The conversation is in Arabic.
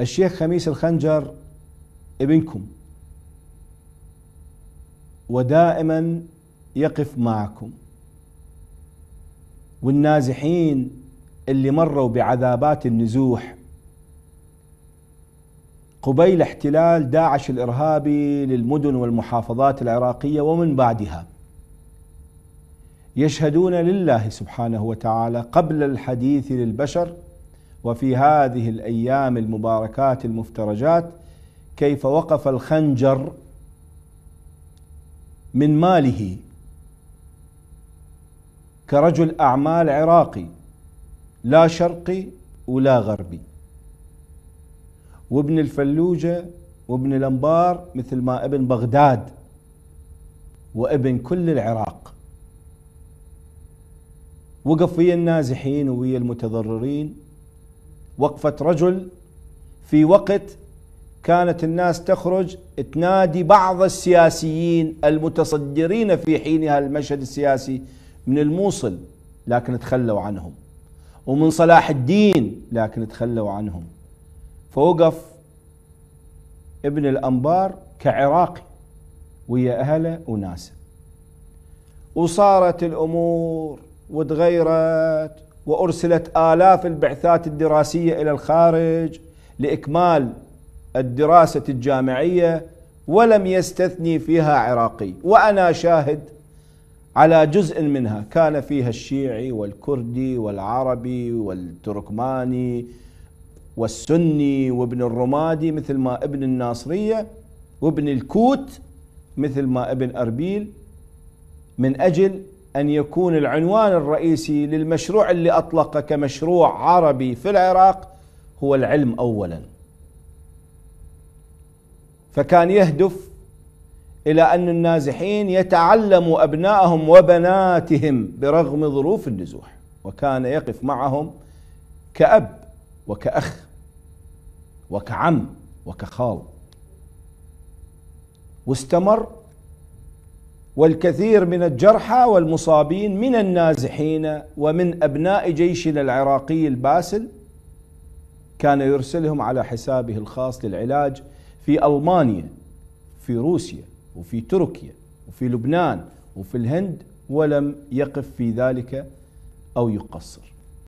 الشيخ خميس الخنجر ابنكم ودائما يقف معكم والنازحين اللي مروا بعذابات النزوح قبيل احتلال داعش الارهابي للمدن والمحافظات العراقيه ومن بعدها يشهدون لله سبحانه وتعالى قبل الحديث للبشر وفي هذه الايام المباركات المفترجات كيف وقف الخنجر من ماله كرجل اعمال عراقي لا شرقي ولا غربي وابن الفلوجه وابن الانبار مثل ما ابن بغداد وابن كل العراق وقف ويا النازحين ويا المتضررين وقفة رجل في وقت كانت الناس تخرج تنادي بعض السياسيين المتصدرين في حينها المشهد السياسي من الموصل لكن تخلوا عنهم ومن صلاح الدين لكن تخلوا عنهم فوقف ابن الأنبار كعراقي ويا أهله وناسه وصارت الأمور وتغيرت وارسلت الاف البعثات الدراسيه الى الخارج لاكمال الدراسه الجامعيه ولم يستثني فيها عراقي وانا شاهد على جزء منها كان فيها الشيعي والكردي والعربي والتركماني والسني وابن الرمادي مثل ما ابن الناصريه وابن الكوت مثل ما ابن اربيل من اجل أن يكون العنوان الرئيسي للمشروع اللي أطلقه كمشروع عربي في العراق هو العلم أولا فكان يهدف إلى أن النازحين يتعلموا أبنائهم وبناتهم برغم ظروف النزوح وكان يقف معهم كأب وكأخ وكعم وكخال واستمر والكثير من الجرحى والمصابين من النازحين ومن ابناء جيشنا العراقي الباسل كان يرسلهم على حسابه الخاص للعلاج في المانيا في روسيا وفي تركيا وفي لبنان وفي الهند ولم يقف في ذلك او يقصر